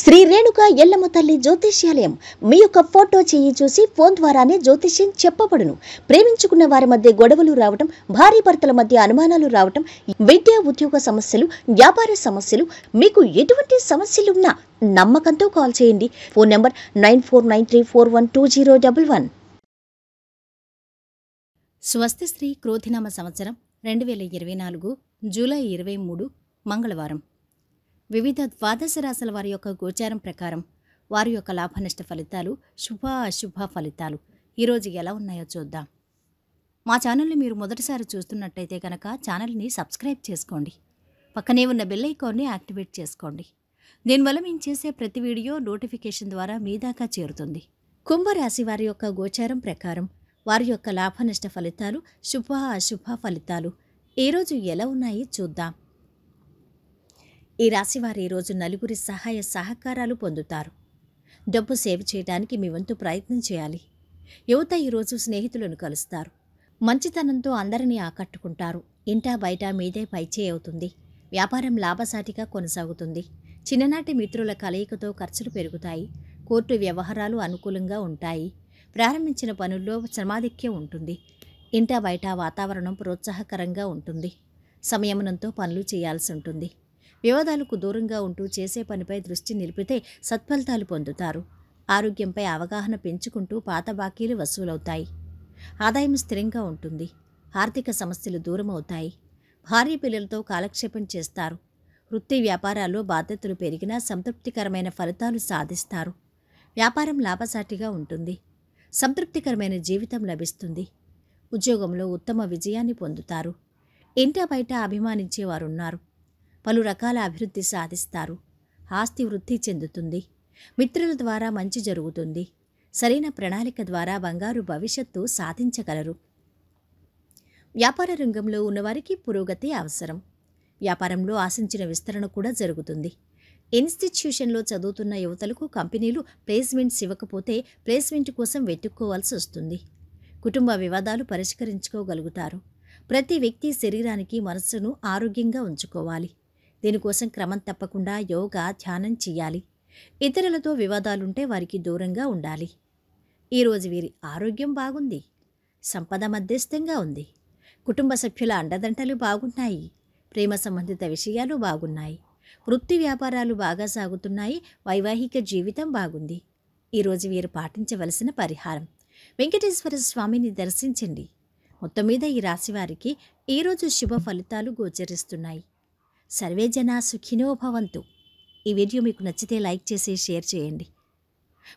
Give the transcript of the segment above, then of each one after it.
శ్రీ రేణుక ఎల్లమ్మ తల్లి జ్యోతిష్యాలయం మీ యొక్క ఫోటో చేయి చూసి ఫోన్ ద్వారానే జ్యోతిష్యం చెప్పబడును ప్రేమించుకున్న వారి మధ్య గొడవలు రావటం భారీ భర్తల మధ్య అనుమానాలు రావటం విద్యా ఉద్యోగ సమస్యలు వ్యాపార సమస్యలు మీకు ఎటువంటి సమస్యలున్నా నమ్మకంతో కాల్ చేయండి phone number nine four nine three four one two zero double one స్వస్తిశ్రీ క్రోధినామ సంవత్సరం రెండు వేల ఇరవై నాలుగు జూలై ఇరవై మూడు మంగళవారం వివిధ ద్వాదశ రాశుల వారి యొక్క గోచారం ప్రకారం వారి యొక్క లాభనష్ట ఫలితాలు శుభ అశుభ ఫలితాలు ఈరోజు ఎలా ఉన్నాయో చూద్దాం మా ఛానల్ని మీరు మొదటిసారి చూస్తున్నట్టయితే కనుక ఛానల్ని సబ్స్క్రైబ్ చేసుకోండి పక్కనే ఉన్న బెల్ ఐకాన్ని యాక్టివేట్ చేసుకోండి దీనివల్ల మేము చేసే ప్రతి వీడియో నోటిఫికేషన్ ద్వారా మీ దాకా చేరుతుంది కుంభరాశి వారి యొక్క గోచారం ప్రకారం వారి యొక్క లాభనష్ట ఫలితాలు శుభ అశుభ ఫలితాలు ఈరోజు ఎలా ఉన్నాయి చూద్దాం ఈ రాశివారు ఈరోజు నలుగురి సహాయ సహకారాలు పొందుతారు డబ్బు సేవ్ చేయడానికి మీ వంతు ప్రయత్నం చేయాలి యువత ఈరోజు స్నేహితులను కలుస్తారు మంచితనంతో అందరినీ ఆకట్టుకుంటారు ఇంటా బయట మీదే పైచే అవుతుంది వ్యాపారం లాభసాటిగా కొనసాగుతుంది చిన్ననాటి మిత్రుల కలయికతో ఖర్చులు పెరుగుతాయి కోర్టు వ్యవహారాలు అనుకూలంగా ఉంటాయి ప్రారంభించిన పనుల్లో శ్రమాధిక్యం ఉంటుంది ఇంటా బయట వాతావరణం ప్రోత్సాహకరంగా ఉంటుంది సంయమనంతో పనులు చేయాల్సి ఉంటుంది వివాదాలకు దూరంగా ఉంటూ చేసే పనిపై దృష్టి నిలిపితే సత్ఫలితాలు పొందుతారు ఆరోగ్యంపై అవగాహన పెంచుకుంటూ పాత బాకీలు వసూలవుతాయి ఆదాయం స్థిరంగా ఉంటుంది ఆర్థిక సమస్యలు దూరం అవుతాయి భార్య పిల్లలతో కాలక్షేపం చేస్తారు వృత్తి వ్యాపారాల్లో బాధ్యతలు పెరిగినా సంతృప్తికరమైన ఫలితాలు సాధిస్తారు వ్యాపారం లాభసాటిగా ఉంటుంది సంతృప్తికరమైన జీవితం లభిస్తుంది ఉద్యోగంలో ఉత్తమ విజయాన్ని పొందుతారు ఇంటా బయట అభిమానించేవారున్నారు పలు రకాల అభివృద్ధి సాధిస్తారు ఆస్తి వృద్ధి చెందుతుంది మిత్రుల ద్వారా మంచి జరుగుతుంది సరైన ప్రణాళిక ద్వారా బంగారు భవిష్యత్తు సాధించగలరు వ్యాపార రంగంలో ఉన్నవారికి పురోగతి అవసరం వ్యాపారంలో ఆశించిన విస్తరణ కూడా జరుగుతుంది ఇన్స్టిట్యూషన్లో చదువుతున్న యువతలకు కంపెనీలు ప్లేస్మెంట్స్ ఇవ్వకపోతే ప్లేస్మెంట్ కోసం వెతుక్కోవాల్సి వస్తుంది కుటుంబ వివాదాలు పరిష్కరించుకోగలుగుతారు ప్రతి వ్యక్తి శరీరానికి మనస్సును ఆరోగ్యంగా ఉంచుకోవాలి దీనికోసం క్రమం తప్పకుండా యోగా ధ్యానం చేయాలి ఇతరులతో వివాదాలుంటే వారికి దూరంగా ఉండాలి ఈరోజు వీరి ఆరోగ్యం బాగుంది సంపద మధ్యస్థంగా ఉంది కుటుంబ సభ్యుల అండదంటలు బాగున్నాయి ప్రేమ సంబంధిత విషయాలు బాగున్నాయి వృత్తి వ్యాపారాలు బాగా సాగుతున్నాయి వైవాహిక జీవితం బాగుంది ఈరోజు వీరు పాటించవలసిన పరిహారం వెంకటేశ్వర స్వామిని దర్శించండి మొత్తం మీద ఈ రాశివారికి ఈరోజు శుభ ఫలితాలు గోచరిస్తున్నాయి సర్వే జనా సుఖినో భవంతు ఈ వీడియో మీకు నచ్చితే లైక్ చేసి షేర్ చేయండి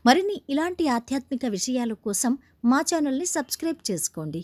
మరిన్ని ఇలాంటి ఆధ్యాత్మిక విషయాల కోసం మా ఛానల్ని సబ్స్క్రైబ్ చేసుకోండి